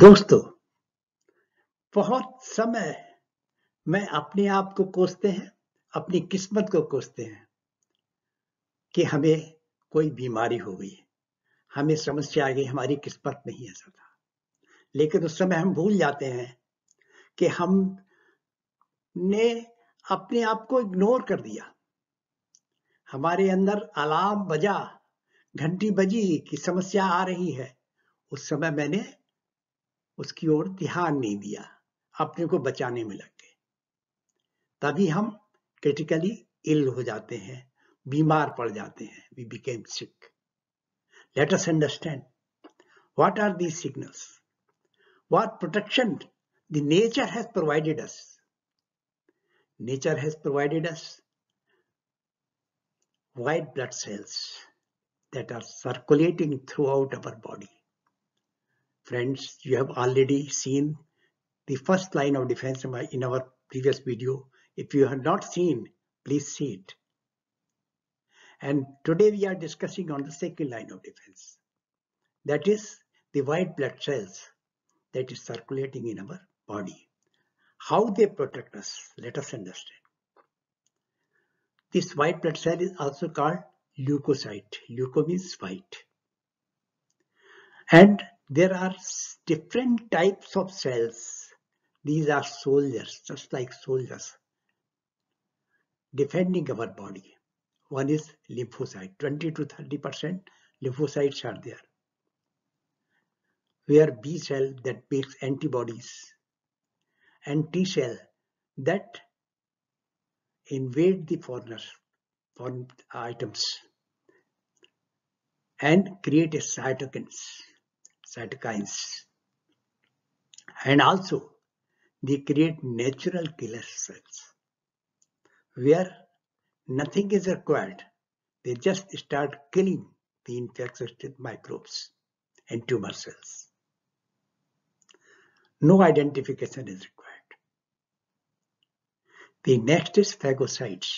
दोस्तों बहुत समय में अपने आप को कोसते हैं अपनी किस्मत को कोसते हैं कि हमें कोई बीमारी हो गई हमें समस्या आ गई हमारी किस्मत नहीं ऐसा था लेकिन उस समय हम भूल जाते हैं कि हम ने अपने आप को इग्नोर कर दिया हमारे अंदर अलार्म बजा घंटी बजी कि समस्या आ रही है उस समय मैंने उसकी ओर ध्यान नहीं दिया अपने को बचाने में लग गए तभी हम क्रिटिकली इल हो जाते हैं बीमार पड़ जाते हैं we became sick let us understand what are the signals what protection the nature has provided us nature has provided us white blood cells that are circulating throughout our body Friends, you have already seen the first line of defense in our previous video. If you have not seen, please see it. And today we are discussing on the second line of defense. That is the white blood cells that is circulating in our body. How they protect us, let us understand. This white blood cell is also called leukocyte. Leuco means white. And there are different types of cells. These are soldiers, just like soldiers, defending our body. One is lymphocyte, 20 to 30% lymphocytes are there. are B cell that makes antibodies and T cell that invade the foreigners, foreign items and create a cytokines cytokines. And also, they create natural killer cells where nothing is required. They just start killing the infected microbes and tumor cells. No identification is required. The next is phagocytes.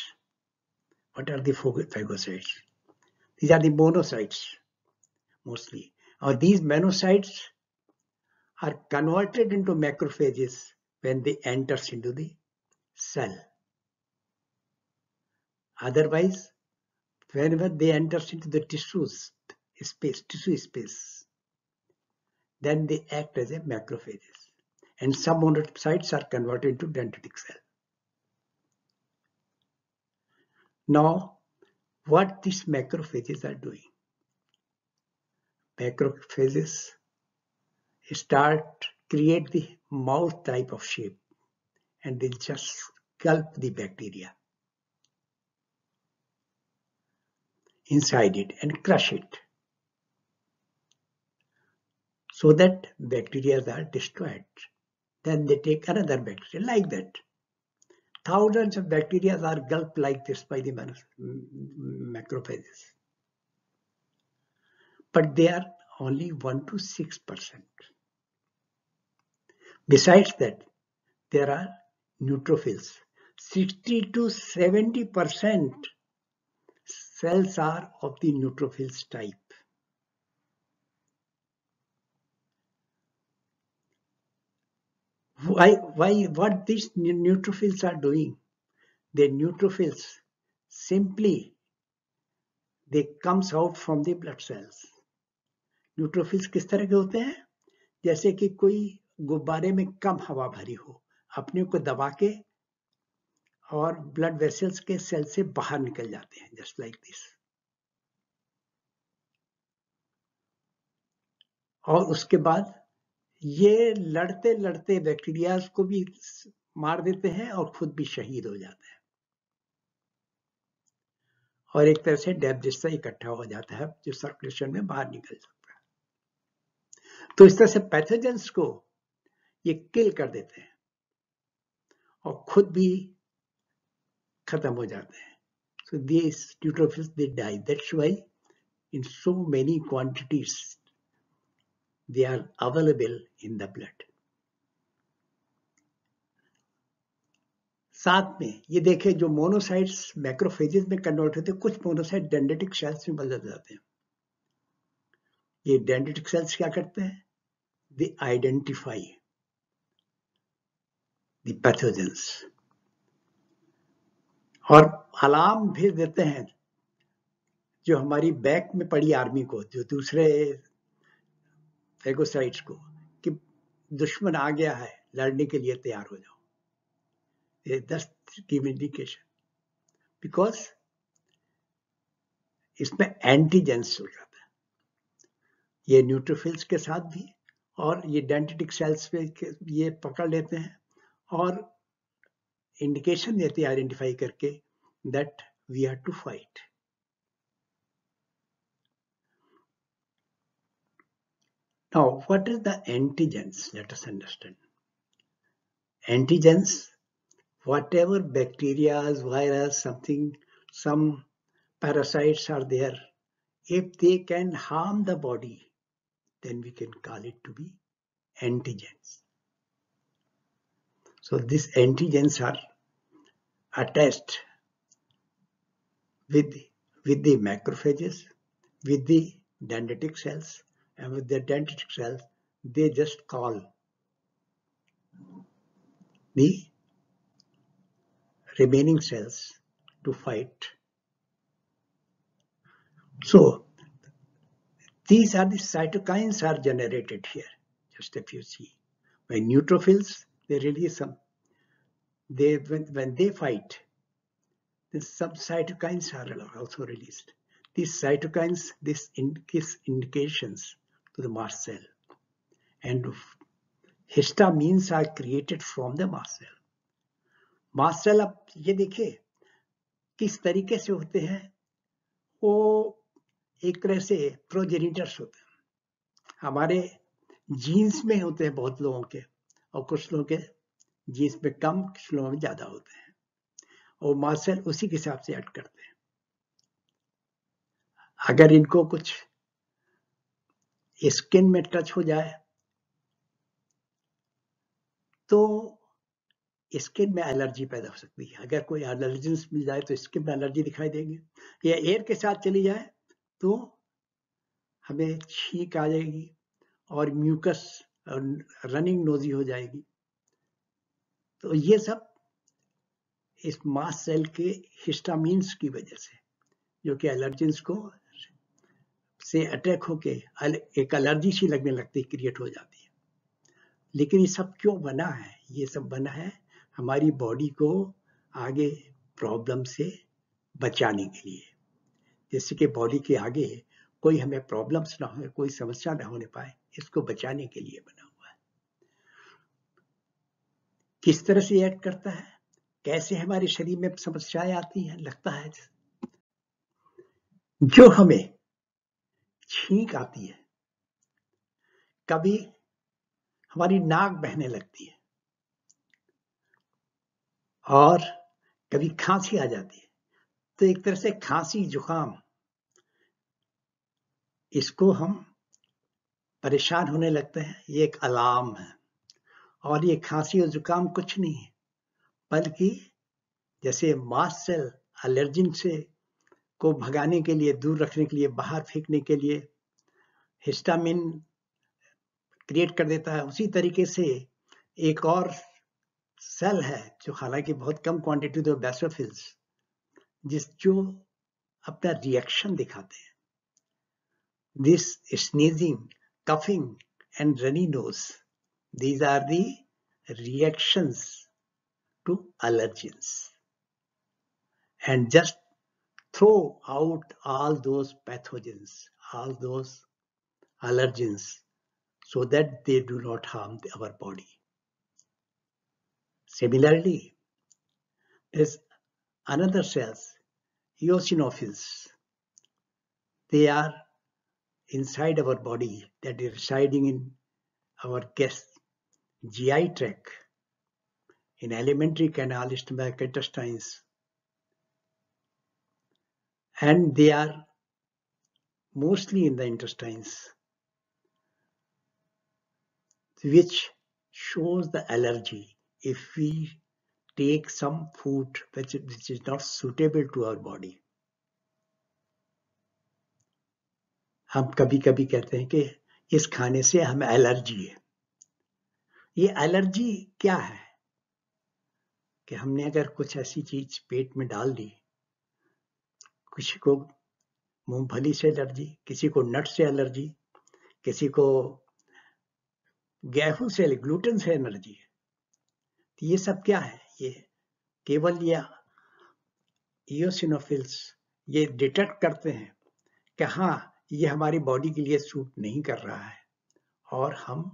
What are the phagocytes? These are the monocytes mostly. Now these monocytes are converted into macrophages when they enters into the cell. Otherwise, whenever they enters into the tissues space, tissue space, then they act as a macrophages and some monocytes are converted into dendritic cell. Now, what these macrophages are doing? macrophages start create the mouth type of shape and they just gulp the bacteria inside it and crush it so that bacteria are destroyed. Then they take another bacteria like that. Thousands of bacteria are gulped like this by the macrophages but they are only 1 to 6%. Besides that, there are neutrophils. 60 to 70% cells are of the neutrophils type. Why, why, what these neutrophils are doing? The neutrophils simply, they comes out from the blood cells neutrophils किस तरह के होते हैं जैसे कि कोई गुब्बारे में कम हवा भरी हो अपने को दबा के और ब्लड वेसल्स के सेल से बाहर निकल जाते हैं जस्ट लाइक दिस और उसके बाद ये लड़ते लड़ते बैक्टीरिया को भी मार देते हैं और खुद भी शहीद हो जाते हैं और एक तरह से डेब डेब्रिस्सा इकट्ठा हो जाता है जो सर्कुलेशन में बाहर निकल जाता है तो इस तरह से पैथोजेंस को ये किल कर देते हैं और खुद भी खत्म हो जाते हैं so this neutrophils they die that's why in so many quantities they are available in the blood साथ में ये देखें जो मोनोसाइट्स मैक्रोफेजेस में कन्वर्ट होते हैं कुछ मोनोसाइट डेंडेटिक सेल्स में बदल जाते हैं ये डेंडेटिक सेल्स क्या करते हैं they identify the pathogens और अलार्म भेज देते हैं जो हमारी बैक में पड़ी आर्मी को जो दूसरे फेगोसाइट्स को कि दुश्मन आ गया है लड़ने के लिए तैयार हो जाओ ये दस्त की इंडिकेशन बिकॉज इसमें एंटीजेंस हो जाता है ये न्यूट्रोफिल्स के साथ भी और ये डेंटिटिक सेल्स पे ये पकड़ लेते हैं और इंडिकेशन देते हैं आइडेंटिफाई करके that we have to fight now what is the antigens let us understand antigens whatever bacteria virus something some parasites are there if they can harm the body then we can call it to be antigens. So these antigens are attached with, with the macrophages, with the dendritic cells and with the dendritic cells they just call the remaining cells to fight. So these are the cytokines are generated here, just if you see. By neutrophils, they release some. They, when, when they fight, then some cytokines are also released. These cytokines, this in, indications to the mast cell. And histamines are created from the mast cell. Mast cell up, ye dekhe, kis से होते हैं वो एक तरह से प्रोजेनिटर्स होते हैं हमारे जीन्स में होते हैं बहुत लोगों के और कुछ लोगों के जीन्स में कम कुछ लोगों में ज्यादा होते हैं और मार्शल उसी के हिसाब से एड करते हैं अगर इनको कुछ स्किन में टच हो जाए तो स्किन में एलर्जी पैदा हो सकती है अगर कोई एलर्जेंस मिल जाए तो स्किन में एलर्जी दिखाई देंगे या एयर के साथ चली जाए तो हमें छींक आ जाएगी और म्यूकस रनिंग नोजी हो जाएगी तो ये सब इस मास सेल के हिस्टामिन की वजह से जो कि एलर्जेंस को से अटैक होके एक एलर्जी सी लगने लगती है क्रिएट हो जाती है लेकिन ये सब क्यों बना है ये सब बना है हमारी बॉडी को आगे प्रॉब्लम से बचाने के लिए जैसे कि बॉडी के आगे कोई हमें प्रॉब्लम्स ना हो कोई समस्या ना होने पाए इसको बचाने के लिए बना हुआ है किस तरह से एक्ट करता है कैसे हमारे शरीर में समस्याएं आती हैं लगता है जो हमें छींक आती है कभी हमारी नाक बहने लगती है और कभी खांसी आ जाती है तो एक तरह से खांसी जुकाम इसको हम परेशान होने लगते हैं ये एक अलार्म है और ये खांसी और जुकाम कुछ नहीं है बल्कि जैसे मास सेल एलर्जिन से को भगाने के लिए दूर रखने के लिए बाहर फेंकने के लिए हिस्टामिन क्रिएट कर देता है उसी तरीके से एक और सेल है जो हालांकि बहुत कम क्वांटिटी दो बेसोफिल्स जिस जो अपना reaction. They हैं this sneezing, coughing, and runny nose. These are the reactions to allergens and just throw out all those pathogens all those allergens so that they do not harm our body similarly this another cells, eosinophils. They are inside our body that is residing in our guest GI tract. In alimentary canal, stomach intestines. And they are mostly in the intestines, which shows the allergy if we take some food which, which is not suitable to our body. हम कभी कभी कहते हैं कि इस खाने से हमें एलर्जी है ये एलर्जी क्या है कि हमने अगर कुछ ऐसी चीज पेट में डाल दी किसी को मूंगफली से एलर्जी किसी को नट से एलर्जी किसी को गेहूं से ग्लूटेन से एलर्जी है तो ये सब क्या है ये केवल या ईओसिनोफिल्स ये डिटेक्ट करते हैं कि हाँ ये हमारी बॉडी के लिए सूट नहीं कर रहा है और हम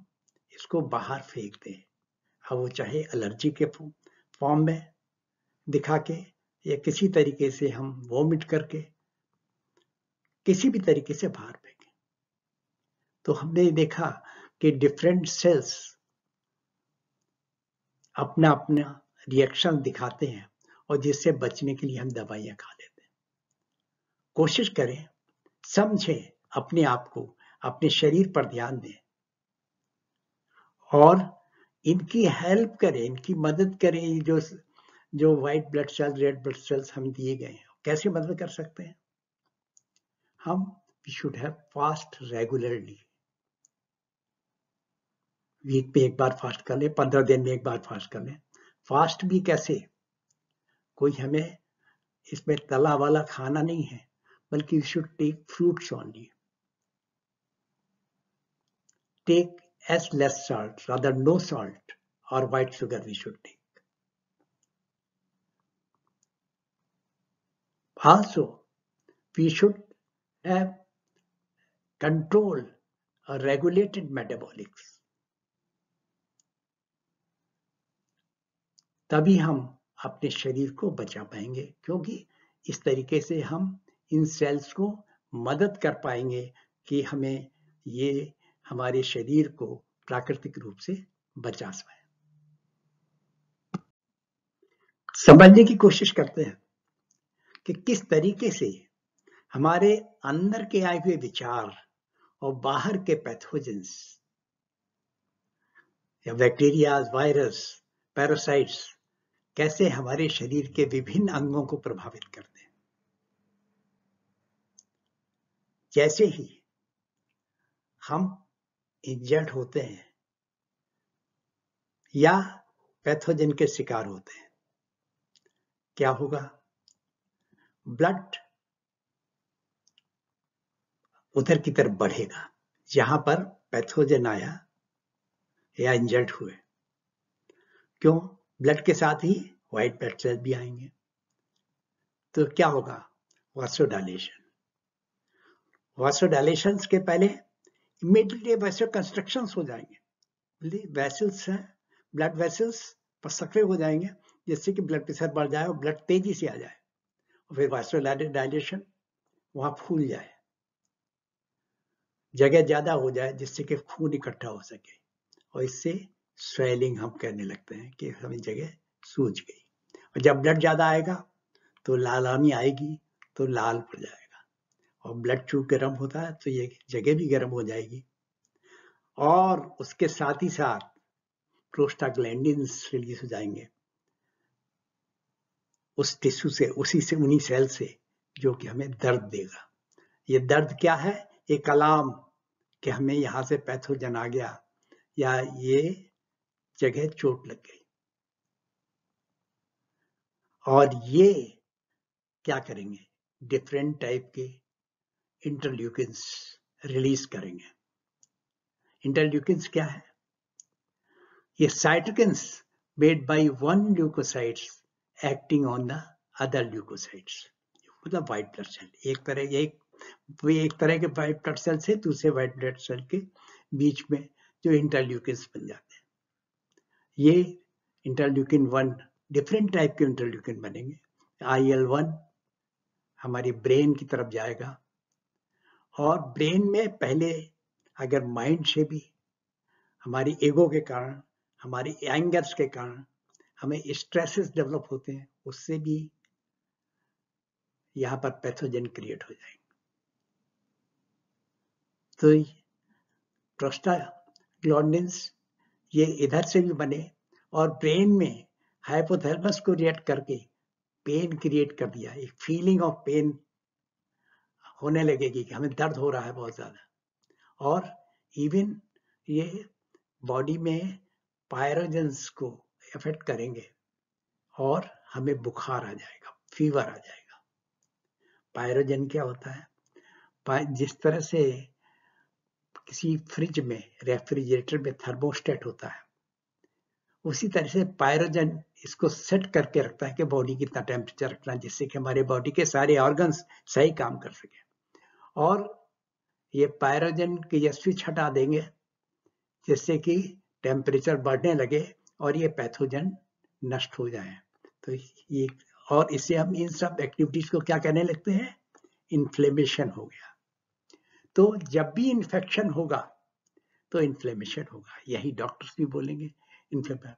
इसको बाहर फेंक दें अब वो चाहे एलर्जी के फॉर्म में दिखा के या किसी तरीके से हम वोमिट करके किसी भी तरीके से बाहर फेंकें तो हमने देखा कि डिफरेंट सेल्स अपना अपना रिएक्शन दिखाते हैं और जिससे बचने के लिए हम दवाइयां खा लेते हैं कोशिश करें समझें अपने आप को अपने शरीर पर ध्यान दें और इनकी हेल्प करें इनकी मदद करें जो जो white blood cells red blood cells हम दिए गए हैं कैसे मदद कर सकते हैं हम we should have fast regularly week में एक बार फास्ट कर लें पंद्रह दिन में एक बार फास्ट कर लें फास्ट भी कैसे कोई हमें इसमें तला वाला खाना नहीं है बल्कि you should take fruit only take as less salt rather no salt और white sugar we should take also we should have control regulated metabolics तभी हम अपने शरीर को बचा पाएंगे क्योंकि इस तरीके से हम इन सेल्स को मदद कर पाएंगे कि हमें ये हमारे शरीर को प्राकृतिक रूप से बचा सकें समझने की कोशिश करते हैं कि किस तरीके से हमारे अंदर के आए हुए विचार और बाहर के पैथोजेंस या बैक्टीरिया वायरस पैरासाइट्स कैसे हमारे शरीर के विभिन्न अंगों को प्रभावित करते हैं जैसे ही हम इंजर्ड होते हैं या पैथोजन के शिकार होते हैं क्या होगा ब्लड उधर की तरफ बढ़ेगा जहां पर पैथोजन आया या इंजर्ड हुए क्यों ब्लड के साथ ही व्हाइट ब्लड सेल भी आएंगे तो क्या होगा वासोडाइलेशन वासोडाइलेशन के पहले इमीडिएटली वैसे कंस्ट्रक्शन हो जाएंगे वेसल्स हैं ब्लड वेसल्स पर सक्रिय हो जाएंगे जिससे कि ब्लड प्रेशर बढ़ जाए और ब्लड तेजी से आ जाए और फिर वासोडाइलेशन वहां फूल जाए जगह ज्यादा हो जाए जिससे कि खून इकट्ठा हो सके और इससे स्वेलिंग हम कहने लगते हैं कि हमें जगह सूज गई और जब ब्लड ज़्यादा आएगा तो लाल आमी आएगी तो लाल पड़ जाएगा और ब्लड चूँ गर्म होता है तो ये जगह भी गर्म हो जाएगी और उसके साथ ही साथ प्रोस्टाग्लैंडिन्स रिलीज हो जाएंगे उस टिश्यू से उसी से उन्हीं सेल से जो कि हमें दर्द देगा ये दर्द क्या है एक अलार्म कि हमें यहां से पैथोजन आ गया या ये जगह चोट लग गई और ये क्या करेंगे डिफरेंट टाइप के इंटरल्यूकिंस रिलीज करेंगे इंटरल्यूकिंस क्या है ये cytokines made by one leukocytes acting on the other leukocytes मतलब व्हाइट ब्लड सेल एक तरह एक एक तरह के व्हाइट ब्लड सेल से दूसरे व्हाइट ब्लड सेल के बीच में जो इंटरल्यूकिंस बन जाते हैं ये इंटरल्यूकिन वन डिफरेंट टाइप के इंटरल्यूकिन बनेंगे आई एल वन हमारी ब्रेन की तरफ जाएगा और ब्रेन में पहले अगर माइंड से भी हमारी एगो के कारण हमारी एंगर्स के कारण हमें स्ट्रेसेस डेवलप होते हैं उससे भी यहाँ पर पैथोजन क्रिएट हो जाएंगे तो प्रोस्टाग्लॉन्डिन्स ये इधर से भी बने और ब्रेन में हाइपोथेलमस को रिएक्ट करके पेन क्रिएट कर दिया एक फीलिंग ऑफ पेन होने लगेगी कि हमें दर्द हो रहा है बहुत ज़्यादा और इवन ये बॉडी में पायरोजेंस को इफेक्ट करेंगे और हमें बुखार आ जाएगा फीवर आ जाएगा पायरोजन क्या होता है जिस तरह से किसी फ्रिज में रेफ्रिजरेटर में थर्मोस्टेट होता है उसी तरह से पायरोजन इसको सेट करके रखता है कि बॉडी कितना टेम्परेचर रखना जिससे कि हमारे बॉडी के सारे ऑर्गन्स सही काम कर सके और ये पायरोजन की ये स्विच हटा देंगे जिससे कि टेम्परेचर बढ़ने लगे और ये पैथोजन नष्ट हो जाए तो ये और इससे हम इन सब एक्टिविटीज को क्या कहने लगते हैं इन्फ्लेमेशन हो गया तो जब भी इन्फेक्शन होगा तो इन्फ्लेमेशन होगा यही डॉक्टर्स भी बोलेंगे इन्फ्लेमेशन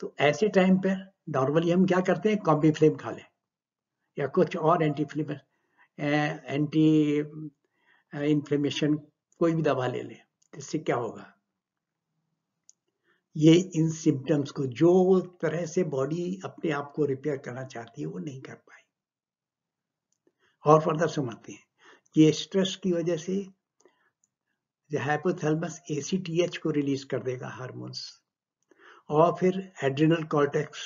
तो ऐसे टाइम पर नॉर्मली हम क्या करते हैं कॉम्बी फ्लेम खा लें या कुछ और एंटी फ्लेम एंटी इन्फ्लेमेशन कोई भी दवा ले लें इससे क्या होगा ये इन सिम्टम्स को जो तरह से बॉडी अपने आप को रिपेयर करना चाहती है वो नहीं कर पाई और फर्दर समझते हैं ये स्ट्रेस की वजह से हाइपोथैलेमस एसीटीएच को रिलीज कर देगा हार्मोन्स और फिर एड्रिनल कॉर्टेक्स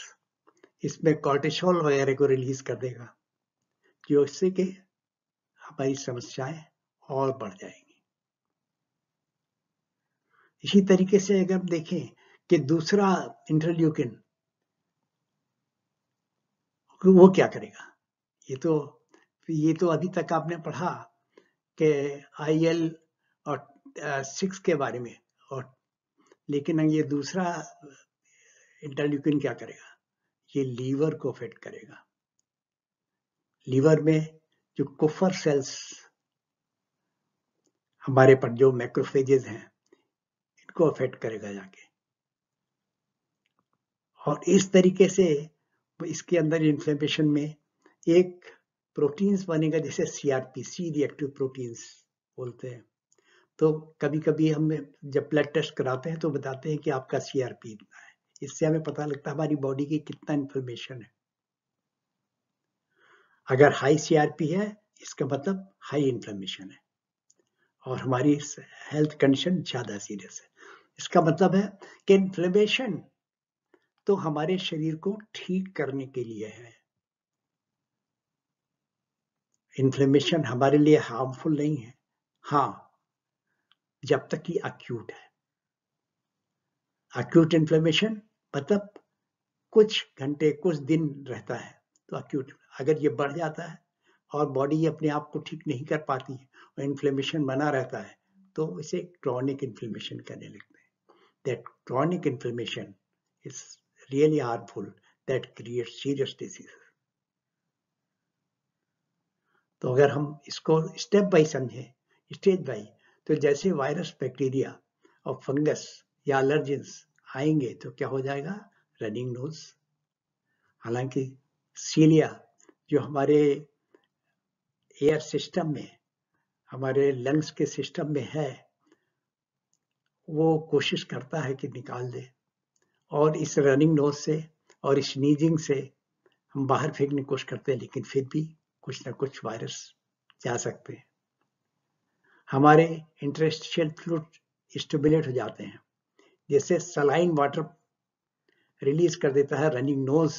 इसमें कॉर्टिसोल वगैरह को रिलीज कर देगा जो इससे कि हमारी समस्याएं और बढ़ जाएंगी इसी तरीके से अगर हम देखें कि दूसरा इंटरल्यूकिन वो क्या करेगा ये तो ये तो अभी तक आपने पढ़ा के आई एल और सिक्स के बारे में और लेकिन ये दूसरा इंटरल्यूकिन क्या करेगा ये लीवर को अफेक्ट करेगा लीवर में जो कुफर सेल्स हमारे पर जो मैक्रोफेजेस हैं इनको अफेक्ट करेगा जाके और इस तरीके से इसके अंदर इन्फ्लेमेशन में एक प्रोटीन्स बनेगा जैसे सीआरपी सी रिएक्टिव प्रोटीन्स बोलते हैं तो कभी कभी हम जब ब्लड टेस्ट कराते हैं तो बताते हैं कि आपका सीआरपी इतना है इससे हमें पता लगता है हमारी बॉडी की कितना इंफॉर्मेशन है अगर हाई सीआरपी है इसका मतलब हाई इन्फ्लेमेशन है और हमारी हेल्थ कंडीशन ज्यादा सीरियस है इसका मतलब है कि इन्फ्लेमेशन तो हमारे शरीर को ठीक करने के लिए है इन्फ्लेमेशन हमारे लिए हार्मफुल नहीं है हाँ जब तक कि अक्यूट है अक्यूट इन्फ्लेमेशन मतलब कुछ घंटे कुछ दिन रहता है तो अक्यूट अगर ये बढ़ जाता है और बॉडी अपने आप को ठीक नहीं कर पाती है और इन्फ्लेमेशन बना रहता है तो इसे क्रॉनिक इन्फ्लेमेशन कहने लगते हैं that chronic inflammation is really harmful that create serious disease तो अगर हम इसको स्टेप बाई समझे स्टेज बाई तो जैसे वायरस बैक्टीरिया और फंगस या एलर्जेंस आएंगे तो क्या हो जाएगा रनिंग नोज हालांकि सीलिया जो हमारे एयर सिस्टम में हमारे लंग्स के सिस्टम में है वो कोशिश करता है कि निकाल दे और इस रनिंग नोज से और इस नीजिंग से हम बाहर फेंकने की कोशिश करते हैं लेकिन फिर भी कुछ ना कुछ वायरस जा सकते हैं हमारे इंटरेस्टिशियल फ्लूड स्टिमुलेट हो जाते हैं जैसे सलाइन वाटर रिलीज कर देता है रनिंग नोज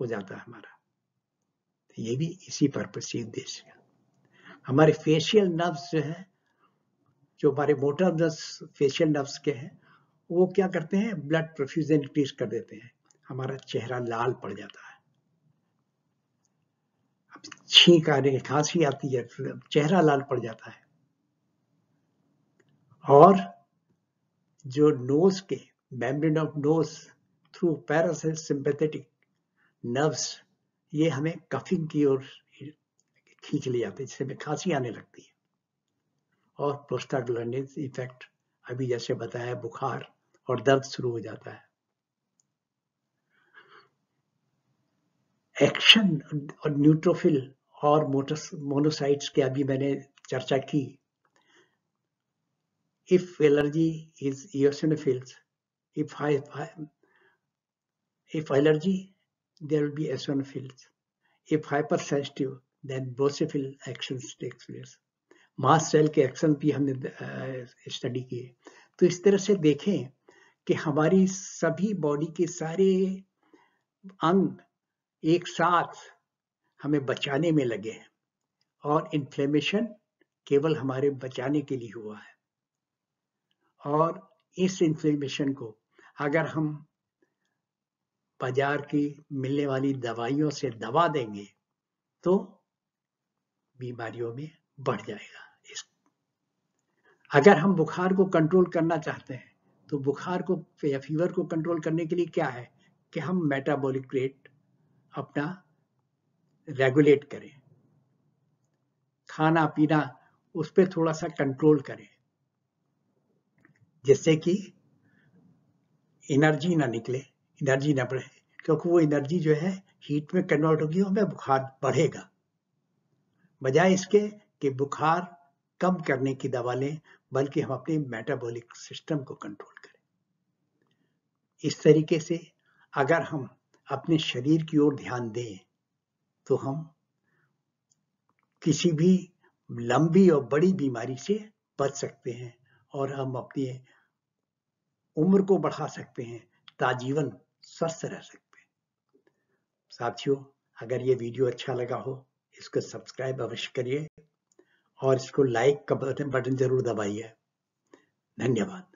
हो जाता है हमारा तो ये भी इसी पर्पज से उद्देश्य है हमारे फेशियल नर्व्स जो है जो हमारे मोटर नर्व्स फेशियल नर्व्स के हैं वो क्या करते हैं ब्लड प्रोफ्यूजन इंक्रीज कर देते हैं हमारा चेहरा लाल पड़ जाता है छींक आने खांसी आती है चेहरा लाल पड़ जाता है और जो नोज के membrane of nose through parasympathetic nerves ये हमें कफिंग की ओर खींच ले जाते हैं जिससे हमें खांसी आने लगती है और प्रोस्टाग्लैंड इफेक्ट अभी जैसे बताया बुखार और दर्द शुरू हो जाता है एक्शन और न्यूट्रोफिल और मोटस मोनोसाइट्स के अभी मैंने चर्चा की if allergy is eosinophils if high if allergy there will be eosinophils if hypersensitive then basophil action takes place mast cell के एक्शन भी हमने स्टडी किए तो इस तरह से देखें कि हमारी सभी बॉडी के सारे अंग एक साथ हमें बचाने में लगे हैं और इन्फ्लेमेशन केवल हमारे बचाने के लिए हुआ है और इस इन्फ्लेमेशन को अगर हम बाजार की मिलने वाली दवाइयों से दवा देंगे तो बीमारियों में बढ़ जाएगा इस अगर हम बुखार को कंट्रोल करना चाहते हैं तो बुखार को या फीवर को कंट्रोल करने के लिए क्या है कि हम मेटाबॉलिक रेट अपना रेगुलेट करें खाना पीना उस पर थोड़ा सा कंट्रोल करें जिससे कि एनर्जी ना निकले एनर्जी ना बढ़े क्योंकि वो एनर्जी जो है हीट में कन्वर्ट होगी हमें बुखार बढ़ेगा बजाय इसके कि बुखार कम करने की दवा लें बल्कि हम अपने मेटाबॉलिक सिस्टम को कंट्रोल करें इस तरीके से अगर हम अपने शरीर की ओर ध्यान दें तो हम किसी भी लंबी और बड़ी बीमारी से बच सकते हैं और हम अपनी उम्र को बढ़ा सकते हैं ताजीवन स्वस्थ रह सकते हैं साथियों अगर ये वीडियो अच्छा लगा हो इसको सब्सक्राइब अवश्य करिए और इसको लाइक का बटन बटन जरूर दबाइए धन्यवाद